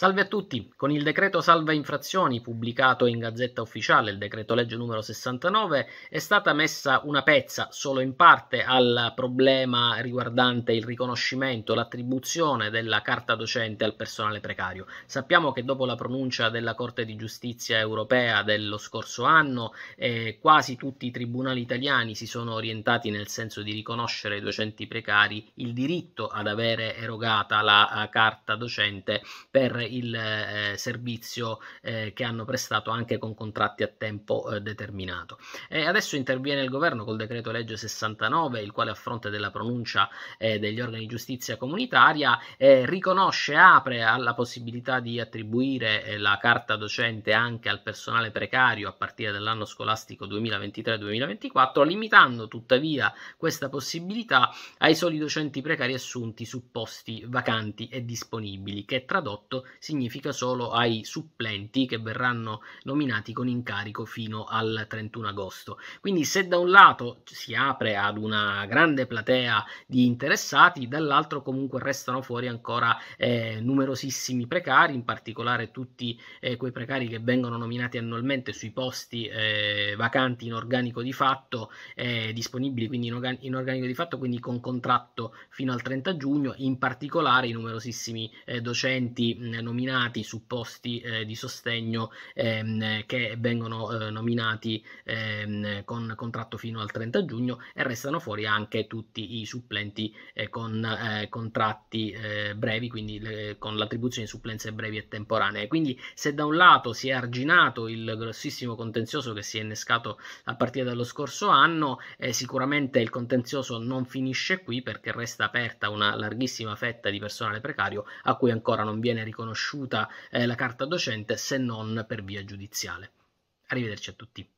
Salve a tutti, con il decreto salva infrazioni pubblicato in Gazzetta Ufficiale, il decreto legge numero 69, è stata messa una pezza solo in parte al problema riguardante il riconoscimento, l'attribuzione della carta docente al personale precario. Sappiamo che dopo la pronuncia della Corte di Giustizia europea dello scorso anno, eh, quasi tutti i tribunali italiani si sono orientati nel senso di riconoscere ai docenti precari il diritto ad avere erogata la eh, carta docente per il eh, servizio eh, che hanno prestato anche con contratti a tempo eh, determinato. adesso interviene il governo col decreto legge 69, il quale a fronte della pronuncia eh, degli organi di giustizia comunitaria eh, riconosce, apre alla possibilità di attribuire eh, la carta docente anche al personale precario a partire dall'anno scolastico 2023-2024, limitando tuttavia questa possibilità ai soli docenti precari assunti su posti vacanti e disponibili, che tradotto significa solo ai supplenti che verranno nominati con incarico fino al 31 agosto. Quindi se da un lato si apre ad una grande platea di interessati, dall'altro comunque restano fuori ancora eh, numerosissimi precari, in particolare tutti eh, quei precari che vengono nominati annualmente sui posti eh, vacanti in organico di fatto, eh, disponibili quindi in, organ- in, organico di fatto, quindi con contratto fino al 30 giugno, in particolare i numerosissimi eh, docenti nominati su posti eh, di sostegno ehm, che vengono eh, nominati ehm, con contratto fino al 30 giugno e restano fuori anche tutti i supplenti eh, con eh, contratti eh, brevi, quindi le, con l'attribuzione di supplenze brevi e temporanee. Quindi se da un lato si è arginato il grossissimo contenzioso che si è innescato a partire dallo scorso anno, eh, sicuramente il contenzioso non finisce qui perché resta aperta una larghissima fetta di personale precario a cui ancora non viene riconosciuto riconosciuta eh, la carta docente se non per via giudiziale. Arrivederci a tutti.